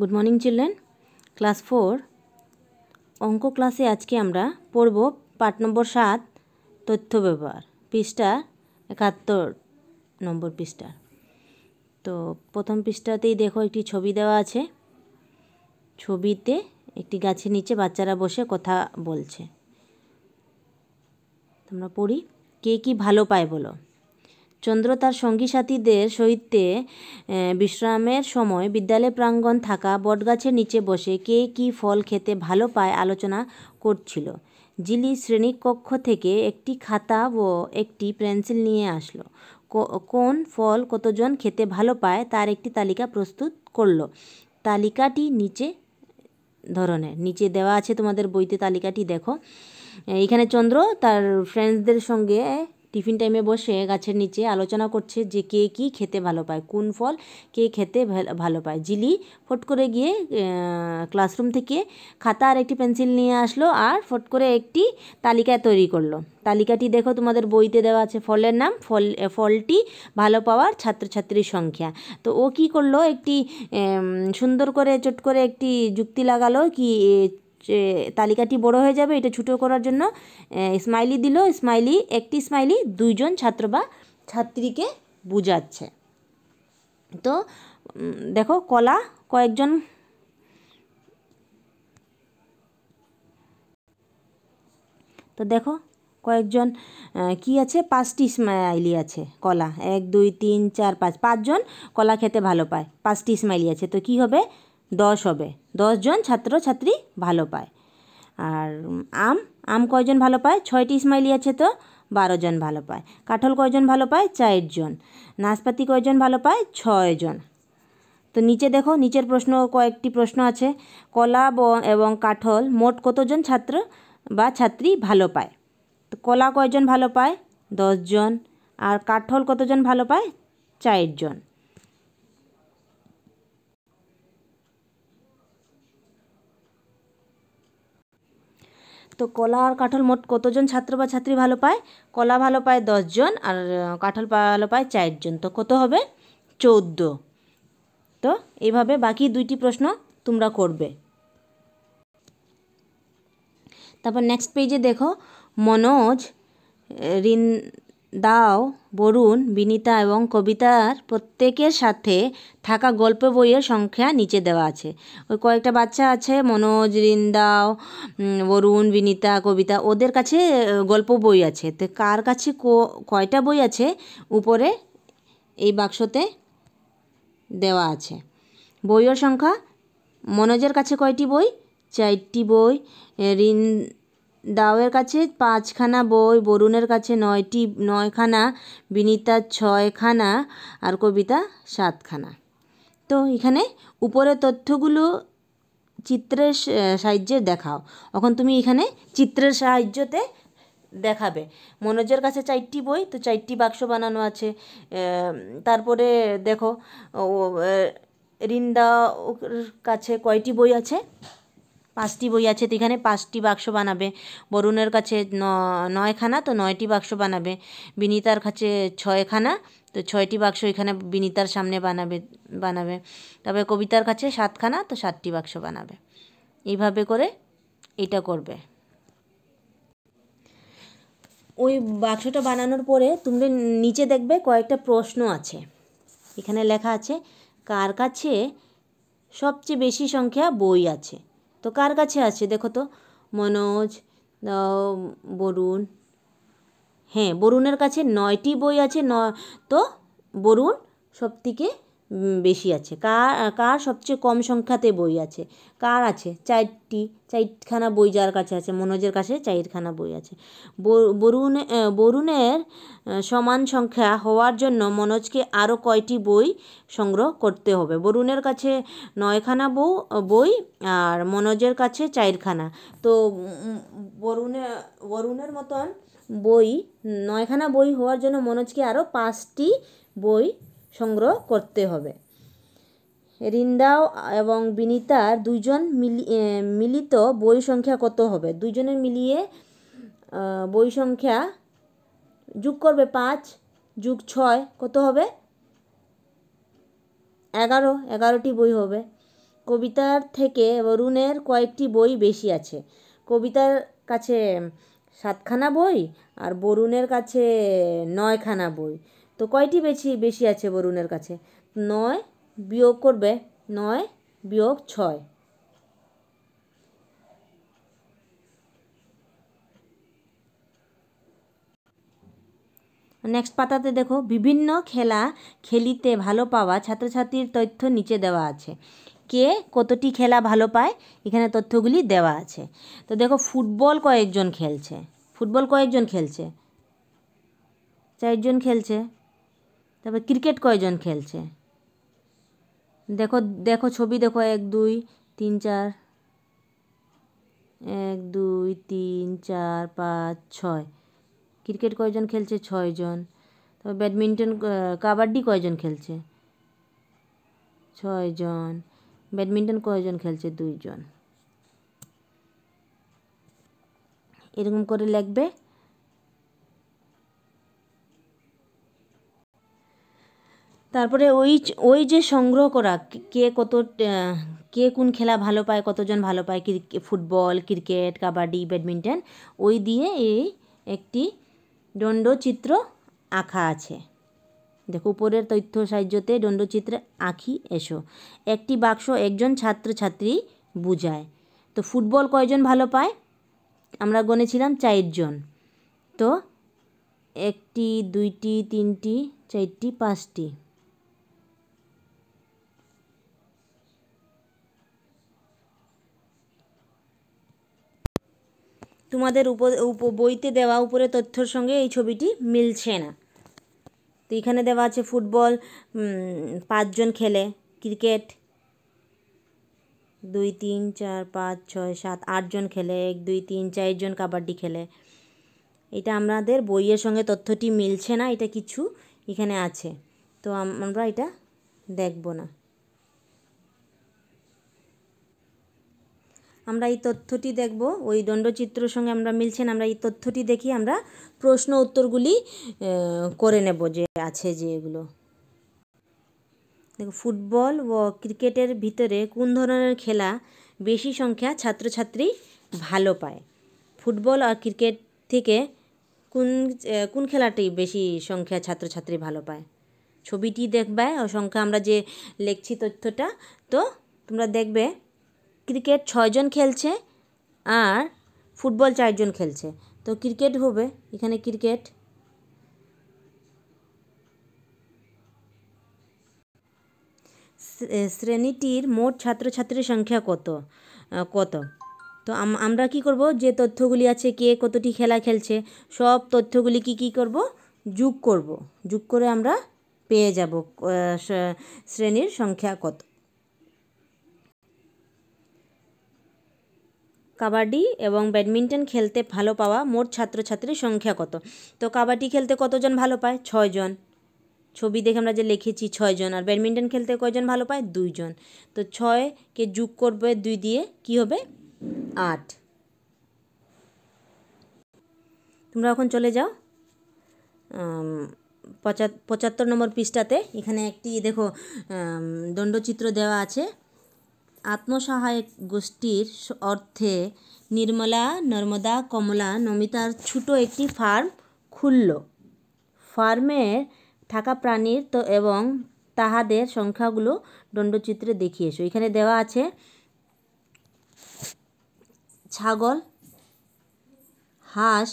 good morning children class four অঙ্ক ক্লাসে আজকে আমরা পড়ব পাঠ নম্বর সাত তথ্য ব্যবহার পৃষ্ঠা একাত্তর নম্বর পৃষ্ঠা তো প্রথম পৃষ্ঠাতেই দেখো একটি ছবি দেওয়া আছে ছবিতে একটি গাছের নিচে বাচ্চারা বসে কথা বলছে তোমরা পড়ি কে কি ভালো পায় বলো চন্দ্র তার সঙ্গী সাথীদের সহিতে বিশ্রামের সময় বিদ্যালয় প্রাঙ্গণ থাকা বটগাছের নিচে বসে কে কি ফল খেতে ভালো পায় আলোচনা করছিল জিলি শ্রেণীকক্ষ থেকে একটি খাতা ও একটি পেন্সিল নিয়ে আসলো কোন ফল কতজন খেতে ভালো পায় তার একটি তালিকা প্রস্তুত করলো তালিকাটি নিচে ধরনের নিচে দেওয়া আছে তোমাদের বইতে তালিকাটি দেখো এখানে চন্দ্র তার ফ্রেন্ডসদের সঙ্গে টিফিন টাইমে বসে গাছের নিচে আলোচনা করছে যে কে কি খেতে ভালো পায় কোন ফল কে খেতে ভালো পায় জিলি ফট করে গিয়ে ক্লাসরুম থেকে খাতা আর একটি পেন্সিল নিয়ে আসলো আর ফট করে একটি তালিকা তৈরি করলো তালিকাটি দেখো তোমাদের বইতে দেওয়া আছে ফলের নাম ফল ফলটি ভালো পাওয়ার ছাত্রছাত্রীর সংখ্যা তো ও কি করলো একটি সুন্দর করে চট করে একটি যুক্তি লাগালো কি তালিকাটি বড় হয়ে যাবে এটা ছোটো করার জন্য স্মাইলি দিল স্মাইলি একটি স্মাইলি দুইজন ছাত্র বা ছাত্রীকে বুঝাচ্ছে তো দেখো কলা কয়েকজন তো দেখো কয়েকজন কি আছে পাঁচটি স্মাইলি আছে কলা এক দুই তিন চার পাঁচ পাঁচজন কলা খেতে ভালো পায় পাঁচটি স্মাইলি আছে তো কি হবে দশ হবে দশজন ছাত্রছাত্রী ভালো পায় আর আম আম কয়জন ভালো পায় ছয়টি স্মাইলি আছে তো বারো জন ভালো পায় কাঠল কয়জন ভালো পায় চারজন নাশপাতি কয়জন ভালো পায় ছয়জন তো নিচে দেখো নিচের প্রশ্ন কয়েকটি প্রশ্ন আছে কলা এবং কাঠল মোট কতজন ছাত্র বা ছাত্রী ভালো পায় তো কলা কয়জন ভালো পায় দশজন আর কাঠল কতজন ভালো পায় চারজন তো কলা আর কাঁঠাল মোট কতজন ছাত্র বা ছাত্রী ভালো পায় কলা ভালো পায় দশজন আর কাঁঠাল ভালো পায় চারজন তো কত হবে চৌদ্দ তো এইভাবে বাকি দুইটি প্রশ্ন তোমরা করবে তারপর নেক্সট পেজে দেখো মনোজ ঋণ দাও বরুণ বিনিতা এবং কবিতার প্রত্যেকের সাথে থাকা গল্প বইয়ের সংখ্যা নিচে দেওয়া আছে ওই কয়েকটা বাচ্চা আছে মনোজ রিন্দাও বরুণ বিনিতা কবিতা ওদের কাছে গল্প বই আছে তো কার কাছে কয়টা বই আছে উপরে এই বাক্সতে দেওয়া আছে বইয়ের সংখ্যা মনোজের কাছে কয়টি বই চারটি বই ঋণ দাওয়ের কাছে পাঁচখানা বই বরুণের কাছে নয়টি নয়খানা বিনীতা ছয়খানা আর কবিতা সাতখানা তো এখানে উপরে তথ্যগুলো চিত্রের সাহায্যে দেখাও এখন তুমি এখানে চিত্রের সাহায্যতে দেখাবে মনোজের কাছে চারটি বই তো চারটি বাক্স বানানো আছে তারপরে দেখো রিন্দা কাছে কয়টি বই আছে পাঁচটি বই আছে তো এখানে পাঁচটি বাক্স বানাবে বরুণের কাছে নয়খানা তো নয়টি বাক্স বানাবে বিনিতার কাছে ছয়খানা তো ছয়টি বাক্স এখানে বিনিতার সামনে বানাবে বানাবে তবে কবিতার কাছে সাতখানা তো সাতটি বাক্স বানাবে এইভাবে করে এটা করবে ওই বাক্সটা বানানোর পরে তোমরা নিচে দেখবে কয়েকটা প্রশ্ন আছে এখানে লেখা আছে কার কাছে সবচেয়ে বেশি সংখ্যা বই আছে তো কার কাছে আছে দেখো তো মনোজ বরুণ হ্যাঁ বরুণের কাছে নয়টি বই আছে ন তো বরুণ সব থেকে বেশি আছে কার কার সবচেয়ে কম সংখ্যাতে বই আছে কার আছে চারটি চারখানা বই যার কাছে আছে মনোজের কাছে চারখানা বই আছে বরুণ বরুণের সমান সংখ্যা হওয়ার জন্য মনোজকে আরও কয়টি বই সংগ্রহ করতে হবে বরুণের কাছে নয়খানা বউ বই আর মনোজের কাছে চারখানা তো বরুণে বরুণের মতন বই নয়খানা বই হওয়ার জন্য মনোজকে আরও পাঁচটি বই সংগ্রহ করতে হবে রিন্দাও এবং বিনিতার দুজন মিলিত বই সংখ্যা কত হবে দুজনে মিলিয়ে বই সংখ্যা যোগ করবে পাঁচ যুগ ছয় কত হবে এগারো এগারোটি বই হবে কবিতার থেকে বরুণের কয়েকটি বই বেশি আছে কবিতার কাছে সাতখানা বই আর বরুণের কাছে নয়খানা বই তো কয়টি বেশি বেশি আছে বরুণের কাছে নয় বিয়োগ করবে নয় বিয়োগ ছয় নেক্সট পাতাতে দেখো বিভিন্ন খেলা খেলিতে ভালো পাওয়া ছাত্রছাত্রীর তথ্য নিচে দেওয়া আছে কে কতটি খেলা ভালো পায় এখানে তথ্যগুলি দেওয়া আছে তো দেখো ফুটবল কয়েকজন খেলছে ফুটবল কয়েকজন খেলছে চারজন খেলছে তারপর ক্রিকেট কয়জন খেলছে দেখো দেখো ছবি দেখো এক দুই তিন চার এক দুই তিন চার পাঁচ ছয় ক্রিকেট কয়জন খেলছে ছয়জন তারপর ব্যাডমিন্টন কাবাডি কয়জন খেলছে ছয়জন ব্যাডমিন্টন কয়জন খেলছে দুইজন এরকম করে লেখবে তারপরে ওই ওই যে সংগ্রহ করা কে কত কে কোন খেলা ভালো পায় কতজন ভালো পায় ফুটবল ক্রিকেট কাবাডি ব্যাডমিন্টন ওই দিয়ে এই একটি দণ্ডচিত্র আঁকা আছে দেখো উপরের তথ্য সাহায্যতে দণ্ডচিত্রে আঁকি এসো একটি বাক্স একজন ছাত্রছাত্রী বুঝায় তো ফুটবল কয়জন ভালো পায় আমরা গণেছিলাম চারজন তো একটি দুইটি তিনটি চারটি পাঁচটি তোমাদের উপ বইতে দেওয়া উপরে তথ্যর সঙ্গে এই ছবিটি মিলছে না তো এখানে দেওয়া আছে ফুটবল পাঁচজন খেলে ক্রিকেট দুই তিন চার পাঁচ ছয় সাত আটজন খেলে এক দুই তিন চারজন কাবাডি খেলে এটা আমাদের বইয়ের সঙ্গে তথ্যটি মিলছে না এটা কিছু এখানে আছে তো আমরা এটা দেখব না আমরা এই তথ্যটি দেখব ওই দণ্ডচিত্রর সঙ্গে আমরা মিলছেন আমরা এই তথ্যটি দেখি আমরা প্রশ্ন উত্তরগুলি করে নেব যে আছে যে এগুলো দেখো ফুটবল ও ক্রিকেটের ভিতরে কোন ধরনের খেলা বেশি সংখ্যা ছাত্রছাত্রী ভালো পায় ফুটবল আর ক্রিকেট থেকে কোন কোন খেলাটি বেশি সংখ্যা ছাত্রছাত্রী ভালো পায় ছবিটি দেখবে ও সংখ্যা আমরা যে লেখছি তথ্যটা তো তোমরা দেখবে ক্রিকেট ছয়জন খেলছে আর ফুটবল চারজন খেলছে তো ক্রিকেট হবে এখানে ক্রিকেট শ্রেণীটির মোট ছাত্রছাত্রীর সংখ্যা কত কত তো আমরা কি করব যে তথ্যগুলি আছে কে কতটি খেলা খেলছে সব তথ্যগুলি কি কি করব যোগ করব যোগ করে আমরা পেয়ে যাব শ্রেণীর সংখ্যা কত কাবাডি এবং ব্যাডমিন্টন খেলতে ভালো পাওয়া মোট ছাত্রছাত্রীর সংখ্যা কত তো কাবাডি খেলতে কতজন ভালো পায় ছয়জন ছবি দেখে আমরা যে লিখেছি ছয়জন আর ব্যাডমিন্টন খেলতে কয়জন ভালো পায় দুইজন তো ছয়কে যোগ করবে দুই দিয়ে কি হবে আট তোমরা এখন চলে যাও পঁচাত্তর নম্বর পৃষ্ঠাতে এখানে একটি দেখো দণ্ডচিত্র দেওয়া আছে আত্মসহায়ক গোষ্ঠীর অর্থে নির্মলা নর্মদা কমলা নমিতার ছোট একটি ফার্ম খুলল ফার্মে থাকা প্রাণীর তো এবং তাহাদের সংখ্যাগুলো দণ্ডচিত্রে দেখিয়েছ এখানে দেওয়া আছে ছাগল হাঁস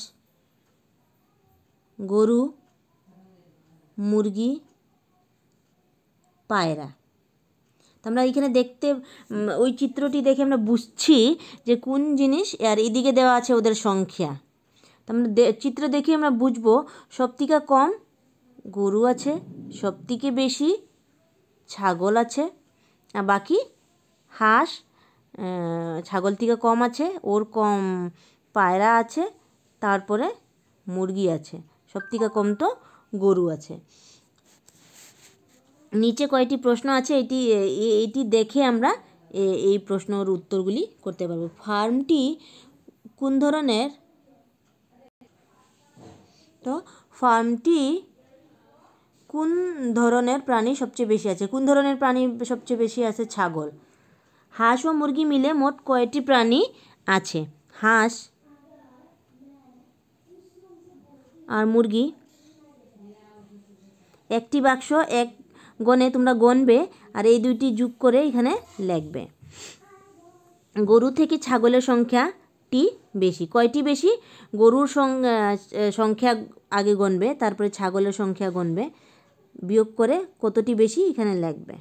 গরু মুরগি পায়রা আমরা এইখানে দেখতে ওই চিত্রটি দেখে আমরা বুঝছি যে কোন জিনিস আর এদিকে দেওয়া আছে ওদের সংখ্যা আমরা চিত্র দেখে আমরা বুঝবো সবথেকে কম গরু আছে সবথেকে বেশি ছাগল আছে আর বাকি হাঁস ছাগল থেকে কম আছে ওর কম পায়রা আছে তারপরে মুরগি আছে সবথেকে কম তো গরু আছে নিচে কয়টি প্রশ্ন আছে এটি এটি দেখে আমরা এই প্রশ্নর উত্তরগুলি করতে পারবো ফার্মটি কোন ধরনের তো ফার্মটি কোন ধরনের প্রাণী সবচেয়ে বেশি আছে কোন ধরনের প্রাণী সবচেয়ে বেশি আছে ছাগল হাঁস ও মুরগি মিলে মোট কয়টি প্রাণী আছে হাঁস আর মুরগি একটি বাক্স এক গনে তোমরা গনবে আর এই দুইটি যুগ করে এখানে লেখবে গরু থেকে ছাগলের সংখ্যাটি বেশি কয়টি বেশি গরুর সংখ্যা আগে গণবে তারপরে ছাগলের সংখ্যা গণবে বিয়োগ করে কতটি বেশি এখানে লাগবে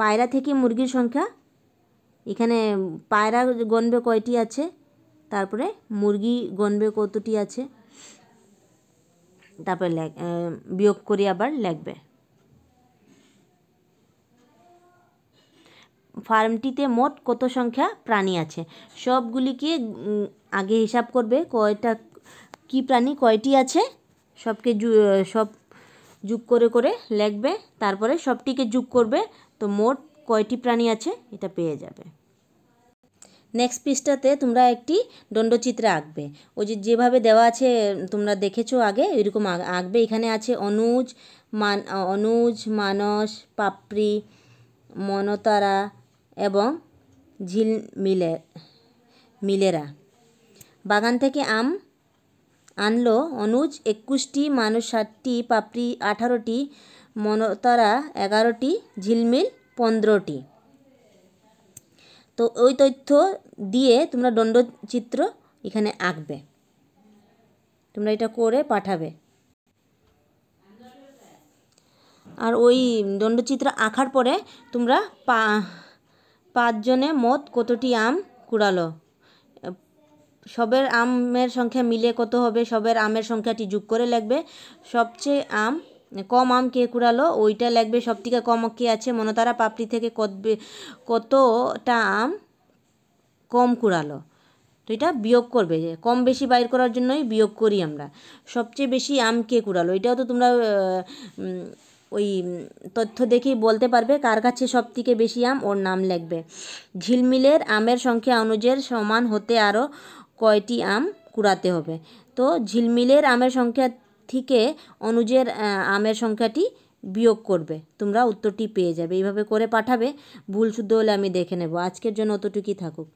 পায়রা থেকে মুরগির সংখ্যা এখানে পায়রা গণবে কয়টি আছে তারপরে মুরগি গণবে কতটি আছে তারপরে বিয়োগ করে আবার লাগবে ফার্মটিতে মোট কত সংখ্যা প্রাণী আছে সবগুলিকে আগে হিসাব করবে কয়টা কি প্রাণী কয়টি আছে সবকে সব যুগ করে করে লেখবে তারপরে সবটিকে যুগ করবে তো মোট কয়টি প্রাণী আছে এটা পেয়ে যাবে নেক্সট পৃষ্ঠাতে তোমরা একটি দণ্ডচিত্র আঁকবে ওই যে যেভাবে দেওয়া আছে তোমরা দেখেছো আগে এরকম আঁকবে এখানে আছে অনুজ মান অনুজ মানস পাপড়ি মনতারা এবং ঝিল মিলে মিলেরা বাগান থেকে আম আনলো অনুজ একুশটি মানুষ ষাটটি পাপড়ি আঠারোটি মনতারা এগারোটি ঝিলমিল পনেরোটি তো ওই তথ্য দিয়ে তোমরা দণ্ডচিত্র এখানে আঁকবে তোমরা এটা করে পাঠাবে আর ওই দণ্ডচিত্র আঁকার পরে তোমরা পা পাঁচজনে মোট কতটি আম কুড়ালো সবের আমের সংখ্যা মিলে কত হবে সবের আমের সংখ্যাটি যোগ করে লাগবে সবচেয়ে আম কম আম কে কুড়ালো ওইটা লাগবে সব থেকে কম কে আছে মনতারা পাপড়ি থেকে কতবে কতটা আম কম কুড়ালো তো এটা বিয়োগ করবে কম বেশি বাইর করার জন্যই বিয়োগ করি আমরা সবচেয়ে বেশি আম কে কুড়ালো এটাও তো তোমরা ওই তথ্য দেখেই বলতে পারবে কার কাছে সবথেকে বেশি আম ওর নাম লেখবে ঝিলমিলের আমের সংখ্যা অনুযায়ী সমান হতে আরও কয়টি আম কুড়াতে হবে তো ঝিলমিলের আমের সংখ্যা থেকে অনুজের আমের সংখ্যাটি বিয়োগ করবে তোমরা উত্তরটি পেয়ে যাবে এইভাবে করে পাঠাবে ভুল শুদ্ধ হলে আমি দেখে নেব আজকের জন্য অতটুকুই থাকুক